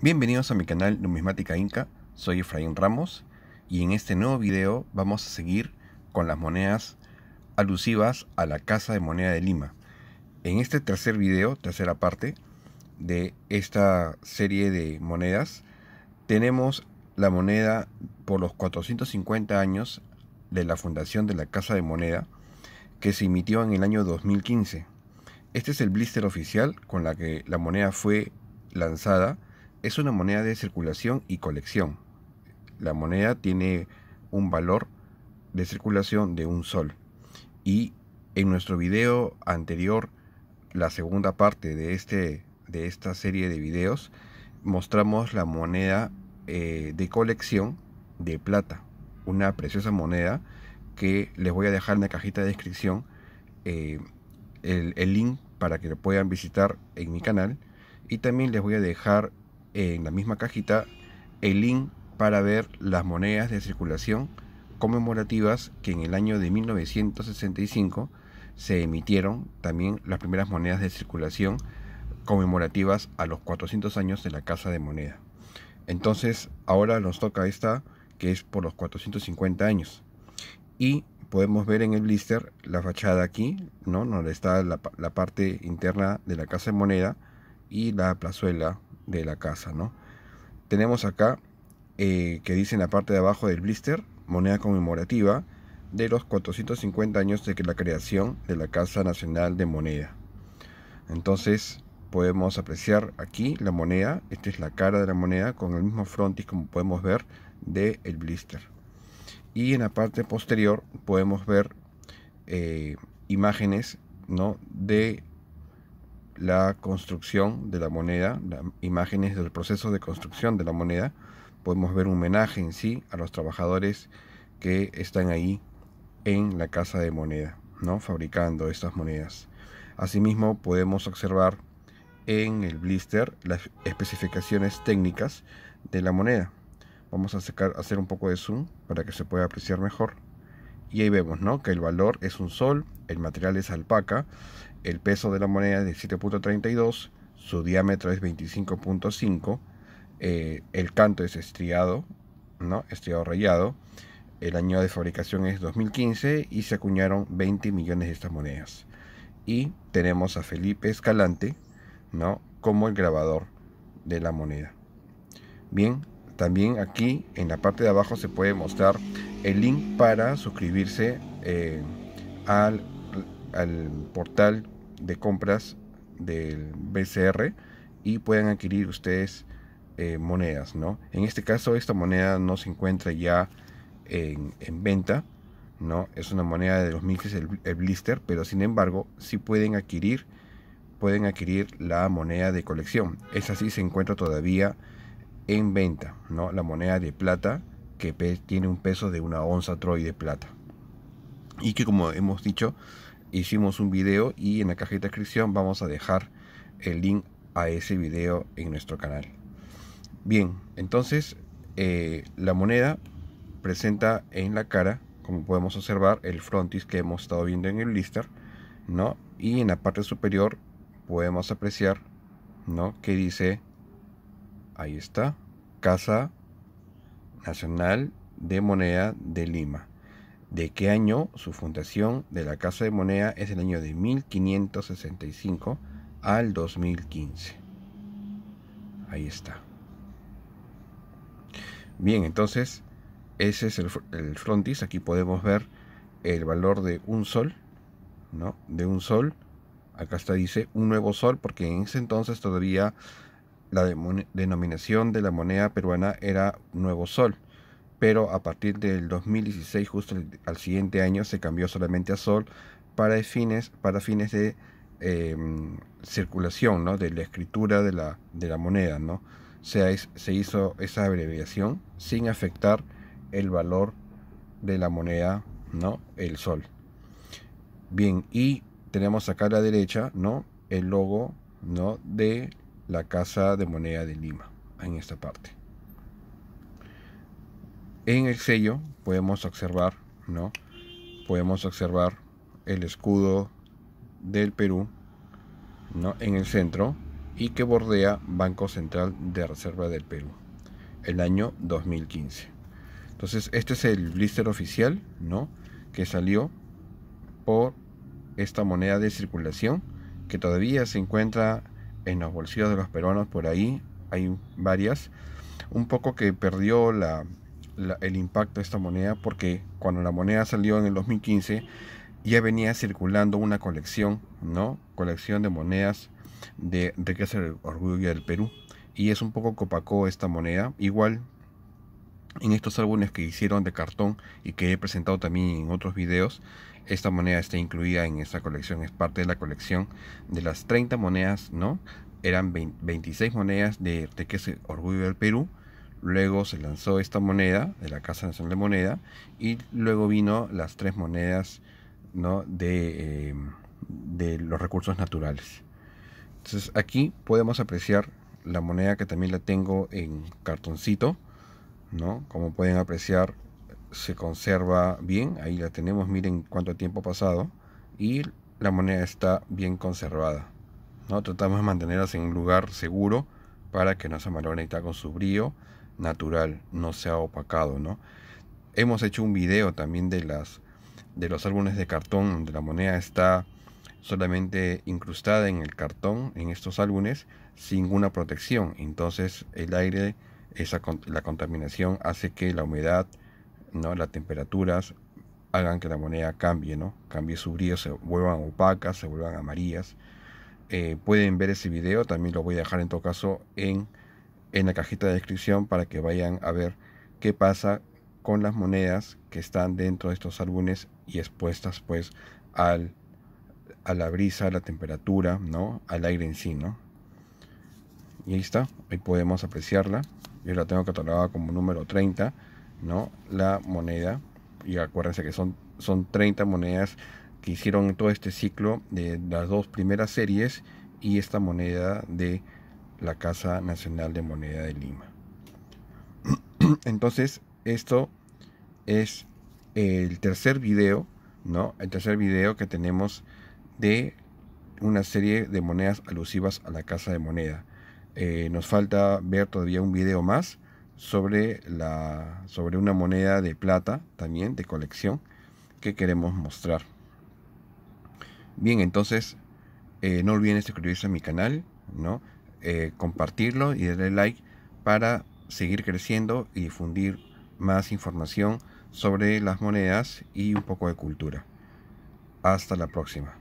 Bienvenidos a mi canal Numismática Inca, soy Efraín Ramos y en este nuevo video vamos a seguir con las monedas alusivas a la Casa de Moneda de Lima. En este tercer video, tercera parte de esta serie de monedas, tenemos la moneda por los 450 años de la fundación de la Casa de Moneda que se emitió en el año 2015. Este es el blister oficial con la que la moneda fue lanzada es una moneda de circulación y colección. La moneda tiene un valor de circulación de un sol. Y en nuestro video anterior, la segunda parte de, este, de esta serie de videos, mostramos la moneda eh, de colección de plata. Una preciosa moneda que les voy a dejar en la cajita de descripción eh, el, el link para que lo puedan visitar en mi canal. Y también les voy a dejar en la misma cajita el link para ver las monedas de circulación conmemorativas que en el año de 1965 se emitieron también las primeras monedas de circulación conmemorativas a los 400 años de la Casa de Moneda. Entonces ahora nos toca esta que es por los 450 años. Y podemos ver en el blister la fachada aquí, ¿no? donde está la, la parte interna de la Casa de Moneda y la plazuela de la casa, ¿no? Tenemos acá eh, que dice en la parte de abajo del blister, moneda conmemorativa de los 450 años de la creación de la Casa Nacional de Moneda. Entonces podemos apreciar aquí la moneda, esta es la cara de la moneda con el mismo frontis como podemos ver de el blister. Y en la parte posterior podemos ver eh, imágenes ¿no? de la construcción de la moneda, las imágenes del proceso de construcción de la moneda. Podemos ver un homenaje en sí a los trabajadores que están ahí en la casa de moneda, ¿no? fabricando estas monedas. Asimismo, podemos observar en el blister las especificaciones técnicas de la moneda. Vamos a hacer un poco de zoom para que se pueda apreciar mejor. Y ahí vemos ¿no? que el valor es un sol, el material es alpaca, el peso de la moneda es de 7.32, su diámetro es 25.5, eh, el canto es estriado, ¿no? estriado rayado, el año de fabricación es 2015 y se acuñaron 20 millones de estas monedas. Y tenemos a Felipe Escalante ¿no? como el grabador de la moneda. Bien, también aquí en la parte de abajo se puede mostrar el link para suscribirse eh, al al portal de compras del BCR y pueden adquirir ustedes eh, monedas, ¿no? En este caso esta moneda no se encuentra ya en, venta, ¿no? Es una moneda de los mixes, el, blister, pero sin embargo si pueden adquirir, pueden adquirir la moneda de colección. Esa sí se encuentra todavía en venta, ¿no? La moneda de plata que tiene un peso de una onza troy de plata y que como hemos dicho hicimos un video y en la cajita de descripción vamos a dejar el link a ese video en nuestro canal. Bien, entonces eh, la moneda presenta en la cara, como podemos observar, el frontis que hemos estado viendo en el blister, ¿no? Y en la parte superior podemos apreciar, ¿no? Que dice, ahí está, Casa Nacional de Moneda de Lima de qué año su fundación de la Casa de Moneda es el año de 1565 al 2015. Ahí está. Bien, entonces ese es el, frontis. Aquí podemos ver el valor de un sol, ¿no? De un sol. Acá está, dice un nuevo sol, porque en ese entonces todavía la denominación de la moneda peruana era nuevo sol pero a partir del 2016, justo al siguiente año, se cambió solamente a sol para fines, para fines de em, circulación, ¿no? de la escritura de la, moneda. ¿no? Se, se hizo esa abreviación sin afectar el valor de la moneda, ¿no? el sol. Bien, y tenemos acá a la derecha ¿no? el logo ¿no? de la Casa de Moneda de Lima, en esta parte. En el sello podemos observar, ¿no? Podemos observar el escudo del Perú, ¿no? En el centro y que bordea Banco Central de Reserva del Perú, el año 2015. Entonces, este es el blister oficial, ¿no? Que salió por esta moneda de circulación que todavía se encuentra en los bolsillos de los peruanos por ahí. Hay varias. Un poco que perdió la, el impacto de esta moneda porque cuando la moneda salió en el 2015 ya venía circulando una colección, ¿no? Colección de monedas de es el orgullo del Perú. Y es un poco copacó esta moneda. Igual en estos álbumes que hicieron de cartón y que he presentado también en otros videos, esta moneda está incluida en esta colección, es parte de la colección de las 30 monedas, ¿no? Eran 26 monedas de riqueza el orgullo del Perú Luego se lanzó esta moneda de la Casa Nacional de Moneda y luego vino las tres monedas ¿no? Eh, de, los recursos naturales. Entonces aquí podemos apreciar la moneda que también la tengo en cartoncito. ¿no? Como pueden apreciar se conserva bien. Ahí la tenemos, miren cuánto tiempo ha pasado. Y la moneda está bien conservada. ¿no? Tratamos de mantenerlas en un lugar seguro para que no se está con su brillo natural, no sea opacado, ¿no? Hemos hecho un video también de las de los álbumes de cartón donde la moneda está solamente incrustada en el cartón en estos álbumes sin una protección. Entonces, el aire esa la contaminación hace que la humedad, ¿no? las temperaturas hagan que la moneda cambie, ¿no? Cambie su brillo, se vuelvan opacas, se vuelvan amarillas. Eh, pueden ver ese video, también lo voy a dejar en todo caso en en la cajita de descripción para que vayan a ver qué pasa con las monedas que están dentro de estos álbumes y expuestas pues al, a la brisa, a la temperatura, ¿no? al aire en sí. ¿no? Y ahí está, ahí podemos apreciarla. Yo la tengo catalogada como número 30, ¿no? la moneda. Y acuérdense que son, son 30 monedas que hicieron todo este ciclo de las dos primeras series y esta moneda de la Casa Nacional de Moneda de Lima. Entonces, esto es el tercer video, ¿no? El tercer video que tenemos de una serie de monedas alusivas a la Casa de Moneda. Eh, nos falta ver todavía un video más sobre, la, sobre una moneda de plata también de colección que queremos mostrar. Bien, entonces eh, no olviden suscribirse a mi canal, ¿no? Eh, compartirlo y darle like para seguir creciendo y difundir más información sobre las monedas y un poco de cultura. Hasta la próxima.